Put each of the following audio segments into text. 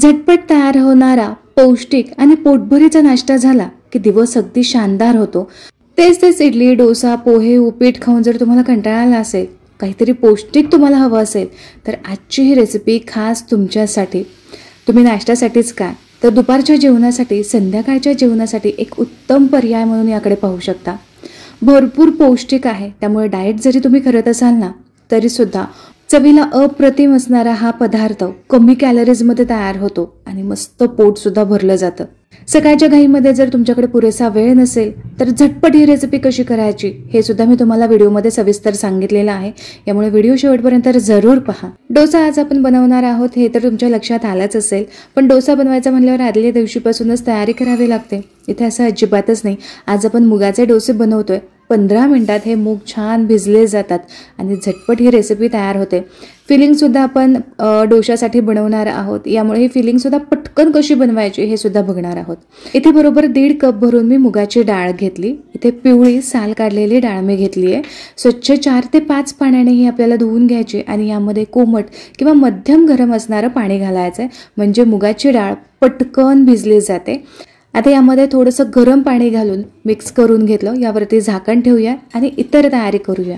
झटपट तयार होणारा पौष्टिक आणि पोटभरीचा नाश्ता झाला की दिवस अगदी शानदार होतो तेच तेच इडली डोसा पोहे उपीट खाऊन जर तुम्हाला कंटाळा आला असेल काहीतरी पौष्टिक तुम्हाला हवं असेल तर आजची ही रेसिपी खास तुमच्यासाठी तुम्ही नाश्त्यासाठीच काय तर दुपारच्या जेवणासाठी संध्याकाळच्या जेवणासाठी एक उत्तम पर्याय म्हणून याकडे पाहू शकता भरपूर पौष्टिक आहे त्यामुळे डाएट जरी तुम्ही करत असाल ना तरीसुद्धा चवीला अप्रतिम असणारा हा पदार्थ कमी कॅलरीजमध्ये तयार होतो आणि मस्त पोटसुद्धा भरलं जातं सकाळच्या घाईमध्ये जर तुमच्याकडे पुरेसा वेळ नसेल तर झटपट ही रेसिपी कशी करायची हे सुद्धा मी तुम्हाला व्हिडिओमध्ये सविस्तर सांगितलेलं आहे यामुळे व्हिडिओ शेवटपर्यंत जरूर पहा डोसा आज आपण बनवणार आहोत हे तर तुमच्या लक्षात आलंच असेल पण डोसा बनवायचा म्हणल्यावर आदल्या दिवशीपासूनच तयारी करावी लागते इथे असं अजिबातच नाही आज आपण मुगाचे डोसे बनवतोय पंधरा मिनटात हे मूग छान भिजले जातात आणि झटपट ही रेसिपी तयार होते फिलिंगसुद्धा आपण डोशासाठी बनवणार आहोत यामुळे ही फिलिंगसुद्धा पटकन कशी बनवायची हे सुद्धा बघणार आहोत इथे बरोबर दीड कप भरून मी मुगाची डाळ घेतली इथे पिवळी साल काढलेली डाळ मी घेतली आहे स्वच्छ चार ते पाच पाण्याने ही आपल्याला धुवून घ्यायची आणि यामध्ये कोमट किंवा मध्यम गरम असणारं पाणी घालायचं आहे म्हणजे मुगाची डाळ पटकन भिजली जाते आता यामध्ये थोडंसं गरम पाणी घालून मिक्स करून घेतलं यावरती झाकण ठेवूया आणि इतर तयारी करूया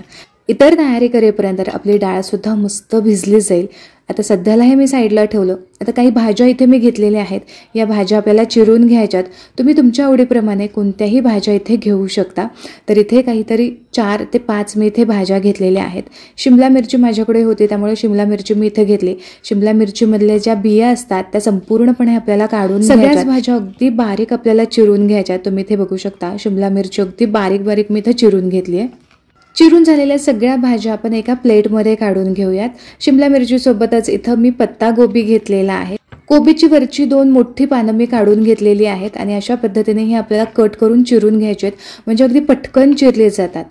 इतर तयारी करेपर्यंत आपली डाळसुद्धा मस्त भिजली जाईल आता सध्याला हे मी साईडला ठेवलं आता काही भाज्या इथे मी घेतलेल्या आहेत या भाज्या आपल्याला चिरून घ्यायच्यात तुम्ही तुमच्या आवडीप्रमाणे कोणत्याही भाज्या इथे घेऊ शकता तर इथे काहीतरी चार ते पाच मी इथे भाज्या घेतलेल्या आहेत शिमला मिरची माझ्याकडे होती त्यामुळे शिमला मिरची मी इथे घेतली शिमला मिरचीमधल्या ज्या बिया असतात त्या संपूर्णपणे आपल्याला काढून सगळ्याच भाज्या अगदी बारीक आपल्याला चिरून घ्यायच्या तुम्ही इथे बघू शकता शिमला मिरची अगदी बारीक बारीक मी इथे चिरून घेतली आहे चिरून झालेल्या सगळ्या भाज्या आपण एका प्लेटमध्ये काढून घेऊयात शिमला मिरचीसोबतच इथं मी पत्ता गोबी घेतलेला आहे कोबीची वरची दोन मोठी पानं मी काढून घेतलेली आहेत आणि अशा पद्धतीने ही आपल्याला कट करून चिरून घ्यायचे आहेत म्हणजे अगदी पटकन चिरले जातात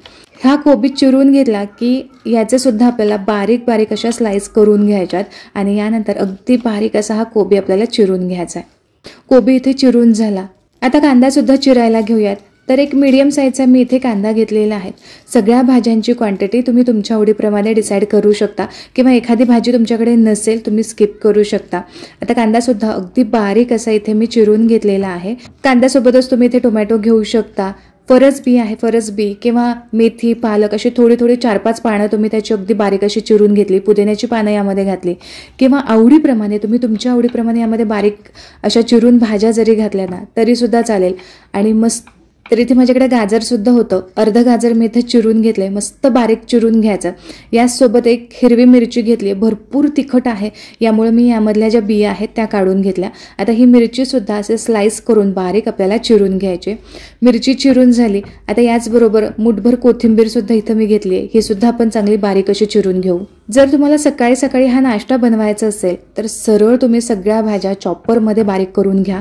हा कोबी चिरून घेतला की सुद्धा आपल्याला बारीक बारीक अशा स्लाईस करून घ्यायच्यात आणि यानंतर अगदी बारीक असा हा कोबी आपल्याला चिरून घ्यायचा आहे कोबी इथे चिरून झाला आता कांदासुद्धा चिरायला घेऊयात तर एक मीडियम साईजचा मी इथे कांदा घेतलेला आहे सगळ्या भाज्यांची क्वांटिटी तुम्ही तुमच्या आवडीप्रमाणे डिसाईड करू शकता किंवा एखादी भाजी तुमच्याकडे नसेल तुम्ही स्किप करू शकता आता कांदासुद्धा अगदी बारीक असा इथे मी चिरून घेतलेला आहे कांद्यासोबतच तुम्ही इथे टोमॅटो घेऊ शकता फरस बी आहे फरस बी किंवा मेथी पालक अशी थोडी थोडी चार पाच पानं तुम्ही त्याची अगदी बारीक अशी चिरून घेतली पुदिन्याची पानं यामध्ये घातली किंवा आवडीप्रमाणे तुम्ही तुमच्या आवडीप्रमाणे यामध्ये बारीक अशा चिरून भाज्या जरी घातल्या ना तरीसुद्धा चालेल आणि मस्त तर इथे माझ्याकडे गाजरसुद्धा होतं अर्ध गाजर मी इथे चिरून घेतले मस्त बारीक चिरून घ्यायचं याचसोबत एक हिरवी मिरची घेतली भरपूर तिखट आहे यामुळे मी यामधल्या ज्या बिया आहेत त्या काढून घेतल्या आता ही मिरचीसुद्धा असे स्लाईस करून बारीक आपल्याला चिरून घ्यायचे मिरची चिरून झाली आता याचबरोबर मुठभर कोथिंबीरसुद्धा इथं मी घेतली आहे ही सुद्धा आपण चांगली बारीक अशी चिरून घेऊ जर तुम्हाला सकाळी सकाळी हा नाश्ता बनवायचा असेल तर सरळ तुम्ही सगळ्या भाज्या चॉपरमध्ये बारीक करून घ्या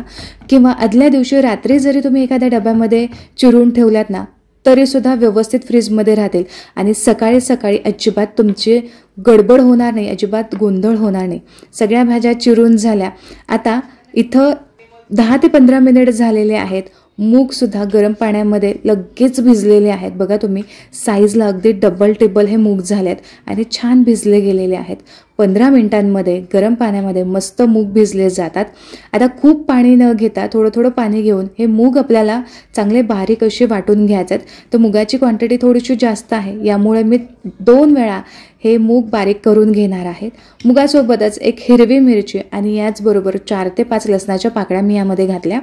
किंवा आदल्या दिवशी रात्री जरी तुम्ही एखाद्या डब्यामध्ये चिरून ठेवल्यात ना तरीसुद्धा व्यवस्थित फ्रीजमध्ये राहतील आणि सकाळी सकाळी अजिबात तुमची गडबड होणार नाही अजिबात गोंधळ होणार नाही सगळ्या भाज्या चिरून झाल्या आता इथं दहा ते पंधरा मिनिट झालेले आहेत मूगसुद्धा गरम पाण्यामध्ये लगेच भिजलेले आहेत बघा तुम्ही साईजला अगदी डबल टेबल हे मूग झालेत आणि छान भिजले गेलेले आहेत पंधरा मिनिटांमध्ये गरम पाण्यामध्ये मस्त मूग भिजले जातात आता खूप पाणी न घेता थोडं थोडं पाणी घेऊन हे मूग आपल्याला चांगले बारीक असे वाटून घ्यायचे आहेत तर मुगाची क्वांटिटी थोडीशी जास्त आहे यामुळे मी दोन वेळा हे मूग बारीक करून घेणार आहेत मुगासोबतच एक हिरवी मिरची आणि याचबरोबर चार ते पाच लसणाच्या पाकळ्या मी यामध्ये घातल्या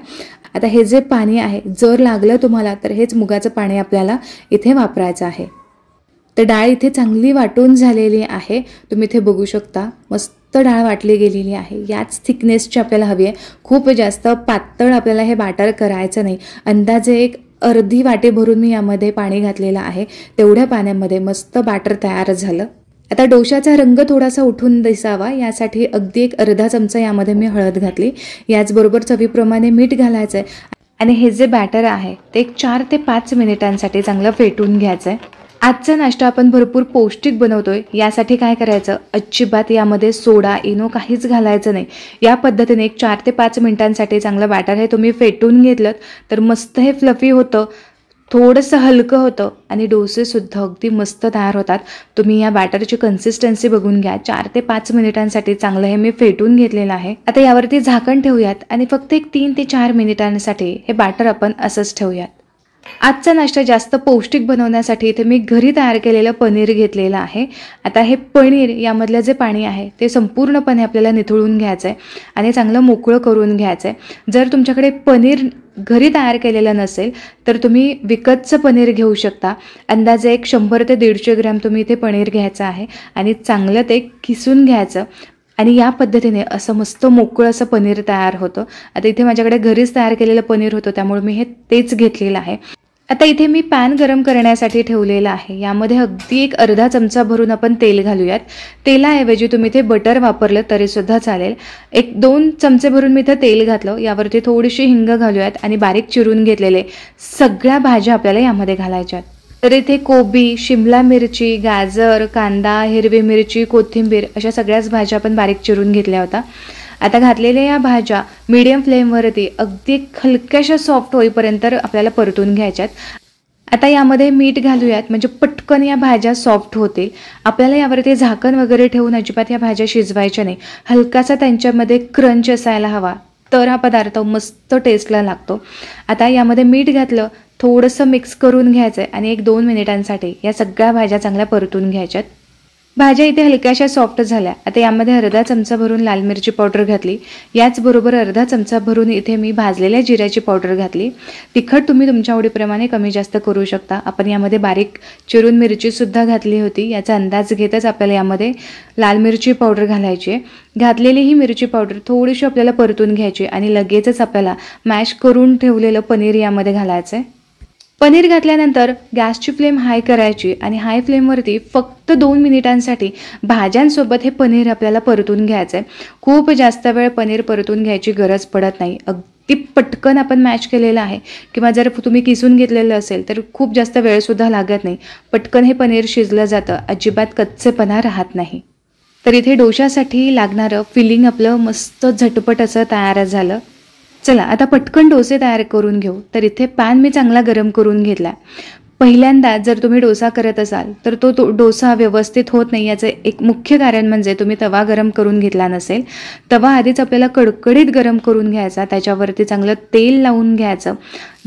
आता हे जे पाणी आहे जर लागलं तुम्हाला तर हेच मुगाचं पाणी आपल्याला इथे वापरायचं आहे तर डाळ इथे चांगली वाटून झालेली आहे तुम्ही इथे बघू शकता मस्त डाळ वाटली गेलेली आहे याच थिकनेसची आपल्याला हवी आहे खूप जास्त पातळ आपल्याला हे बाटर करायचं नाही अंदाजे एक अर्धी वाटे भरून मी यामध्ये पाणी घातलेलं आहे तेवढ्या पाण्यामध्ये मस्त बॅटर तयार झालं आता डोशाचा रंग थोडासा उठून दिसावा यासाठी अगदी एक अर्धा चमचा यामध्ये मी हळद घातली याचबरोबर चवीप्रमाणे मीठ घालायचं आहे आणि हे जे बॅटर आहे ते एक चार ते पाच मिनिटांसाठी चांगलं फेटून घ्यायचं आहे आजचा नाश्ता आपण भरपूर पौष्टिक बनवतोय यासाठी काय करायचं अजिबात यामध्ये सोडा इनो काहीच घालायचं नाही या पद्धतीने एक चार ते पाच मिनिटांसाठी चांगलं बॅटर हे तुम्ही फेटून घेतलं तर मस्त हे फ्लफी होतं थोडंसं हलकं होतं आणि डोसेसुद्धा अगदी मस्त तयार होतात तुम्ही या बॅटरची कन्सिस्टन्सी बघून घ्या चार ते पाच मिनिटांसाठी चांगलं हे मी फेटून घेतलेलं आहे आता यावरती झाकण ठेवूयात आणि फक्त एक तीन ते चार मिनिटांसाठी हे बॅटर आपण असंच ठेवूयात आजचा नाश्ता जास्त पौष्टिक बनवण्यासाठी इथे मी घरी तयार केलेलं पनीर घेतलेलं आहे आता हे पनीर यामधलं जे पाणी आहे ते संपूर्णपणे आपल्याला निथळून घ्यायचं आहे आणि चांगलं मोकळं करून घ्यायचं आहे जर तुमच्याकडे पनीर घरी तयार केलेलं नसेल तर तुम्ही विकतचं पनीर घेऊ शकता अंदाजे एक शंभर ते दीडशे ग्रॅम तुम्ही इथे पनीर घ्यायचं आहे आणि चांगलं ते किसून घ्यायचं आणि या पद्धतीने असं मस्त मोकळं असं पनीर तयार होतं आता इथे माझ्याकडे घरीच तयार केलेलं पनीर होतं त्यामुळे मी हे तेच घेतलेलं आहे आता इथे मी पॅन गरम करण्यासाठी ठेवलेला आहे यामध्ये अगदी एक अर्धा चमचा भरून आपण तेल घालूयात तेलाऐवजी तुम्ही इथे बटर वापरलं तरीसुद्धा चालेल एक दोन चमचे भरून मी इथं तेल घातलं यावरती थोडीशी हिंग घालूयात आणि बारीक चिरून घेतलेले सगळ्या भाज्या आपल्याला यामध्ये घालायच्यात तर इथे कोबी शिमला मिरची गाजर कांदा हिरवी मिरची कोथिंबीर अशा सगळ्याच भाज्या आपण बारीक चिरून घेतल्या होत्या आता घातलेल्या या भाज्या मीडियम फ्लेमवरती अगदी हलक्याशा सॉफ्ट होईपर्यंत आपल्याला परतून घ्यायच्यात आता यामध्ये मीठ घालूयात म्हणजे पटकन या भाज्या सॉफ्ट होतील आपल्याला यावरती झाकण वगैरे ठेवून अजिबात या भाज्या शिजवायच्या नाही हलकासा त्यांच्यामध्ये क्रंच असायला हवा तर हा पदार्थ मस्त टेस्टला लागतो आता यामध्ये मीठ घातलं थोडंसं मिक्स करून घ्यायचं आहे आणि एक दोन मिनिटांसाठी या सगळ्या भाज्या चांगल्या परतून घ्यायच्यात भाज्या इथे हलक्याशा सॉफ्ट झाल्या आता यामध्ये अर्धा चमचा भरून लाल मिरची पावडर घातली याचबरोबर अर्धा चमचा भरून इथे मी भाजलेल्या जिऱ्याची पावडर घातली तिखट तुम्ही तुमच्या आवडीप्रमाणे कमी जास्त करू शकता आपण यामध्ये बारीक चिरून मिरचीसुद्धा घातली होती याचा अंदाज घेतच आपल्याला यामध्ये लाल मिरची पावडर घालायची घातलेली ही मिरची पावडर थोडीशी आपल्याला परतून घ्यायची आणि लगेचच आपल्याला मॅश करून ठेवलेलं पनीर यामध्ये घालायचं आहे पनीर घातल्यानंतर गॅसची फ्लेम हाय करायची आणि हाय फ्लेमवरती फक्त दोन मिनिटांसाठी भाज्यांसोबत हे पनीर आपल्याला परतून घ्यायचं आहे खूप जास्त वेळ पनीर परतून घ्यायची गरज पडत नाही अगदी पटकन आपण मॅच केलेलं आहे किंवा जर तुम्ही किसून घेतलेलं असेल तर खूप जास्त वेळसुद्धा लागत नाही पटकन हे पनीर शिजलं जातं अजिबात कच्चेपणा राहत नाही तर इथे डोशासाठी लागणारं फिलिंग आपलं मस्त झटपट असं तयार झालं चला आता पटकन डोसे तयार करून घेऊ तर इथे पॅन मी चांगला गरम करून घेतला पहिल्यांदा जर तुम्ही डोसा करत असाल तर तो तो डोसा व्यवस्थित होत नाही याचं एक मुख्य कारण म्हणजे तुम्ही तवा गरम करून घेतला नसेल तवा आधीच आपल्याला कडकडीत गरम करून घ्यायचा त्याच्यावरती चांगलं तेल लावून घ्यायचं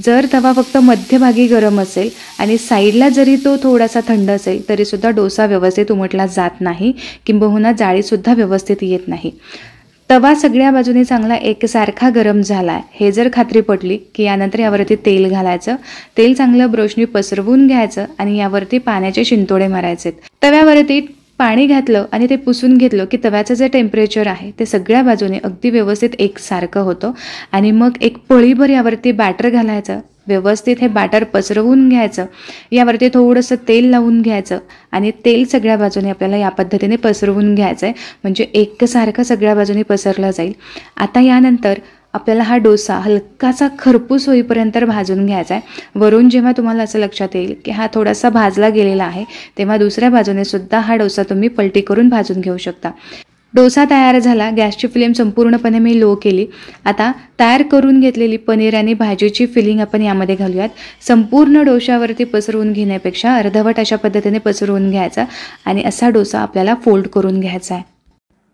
जर तवा फक्त मध्यभागी गरम असेल आणि साईडला जरी तो थोडासा थंड असेल तरीसुद्धा डोसा व्यवस्थित उमटला जात नाही किंबहुना जाळीसुद्धा व्यवस्थित येत नाही तवा सगळ्या बाजूने चांगला एकसारखा गरम झाला हे जर खात्री पटली की यानंतर यावरती तेल घालायचं तेल चांगलं ब्रोशनी पसरवून घ्यायचं आणि यावरती पाण्याचे शिंतोडे मारायचे तव्यावरती पाणी घातलं आणि ते पुसून घेतलं की तव्याचं जे टेम्परेचर आहे ते सगळ्या बाजूने अगदी व्यवस्थित एकसारखं होतं आणि मग एक पळीभर यावरती बॅटर घालायचं व्यवस्थित हे बॅटर पसरवून घ्यायचं यावरती थोडंसं तेल लावून घ्यायचं आणि तेल सगळ्या बाजूने आपल्याला या पद्धतीने पसरवून घ्यायचं आहे म्हणजे एकसारखं सगळ्या बाजूने पसरलं जाईल आता यानंतर आपल्याला हा डोसा हलकासा खरपूस होईपर्यंत भाजून घ्यायचा आहे वरून जेव्हा तुम्हाला असं लक्षात येईल की हा थोडासा भाजला गेलेला आहे तेव्हा दुसऱ्या बाजूने सुद्धा हा डोसा तुम्ही पलटी करून भाजून घेऊ शकता डोसा तयार झाला गॅसची फ्लेम संपूर्णपणे मी लो केली आता तयार करून घेतलेली पनीर आणि भाजीची फिलिंग आपण यामध्ये घालूयात संपूर्ण डोशावरती पसरवून घेण्यापेक्षा अर्धवट अशा पद्धतीने पसरवून घ्यायचा आणि असा डोसा आपल्याला फोल्ड करून घ्यायचा आहे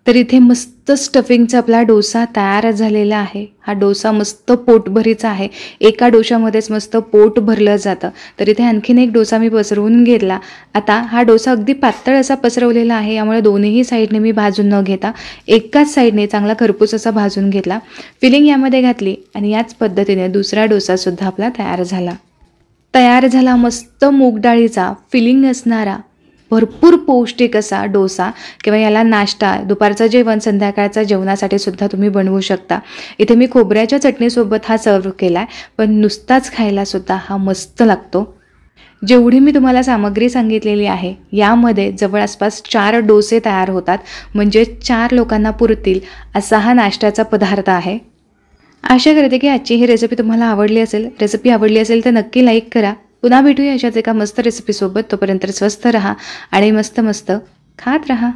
तर इथे मस्त स्टफिंगचा आपला डोसा तयार झालेला आहे हा डोसा मस्त पोटभरीचा आहे एका डोशामध्येच मस्त पोट भरलं जातं तर इथे आणखीन एक डोसा मी पसरवून घेतला आता हा डोसा अगदी पातळ असा पसरवलेला आहे यामुळे दोन्ही साईडने मी भाजून न घेता एकाच साईडने चांगला खरपूस असा भाजून घेतला फिलिंग यामध्ये घातली आणि याच पद्धतीने दुसरा डोसासुद्धा आपला तयार झाला तयार झाला मस्त मूगडाळीचा फिलिंग असणारा भरपूर पौष्टिक असा डोसा किंवा याला नाश्ता दुपारचं जेवण संध्याकाळचा जेवणासाठी सुद्धा तुम्ही बनवू शकता इथे मी खोबऱ्याच्या चटणीसोबत हा सर्व केला आहे पण नुसताच खायला सुद्धा हा मस्त लागतो जेवढी मी तुम्हाला सामग्री सांगितलेली आहे यामध्ये जवळ आसपास चार डोसे तयार होतात म्हणजे चार लोकांना पुरतील असा हा नाश्त्याचा पदार्थ आहे आशा करते की आजची ही रेसिपी तुम्हाला आवडली असेल रेसिपी आवडली असेल तर नक्की लाईक करा पुन्हा भेटूया अशाच एका मस्त रेसिपीसोबत तोपर्यंत स्वस्त रहा आणि मस्त मस्त खात रहा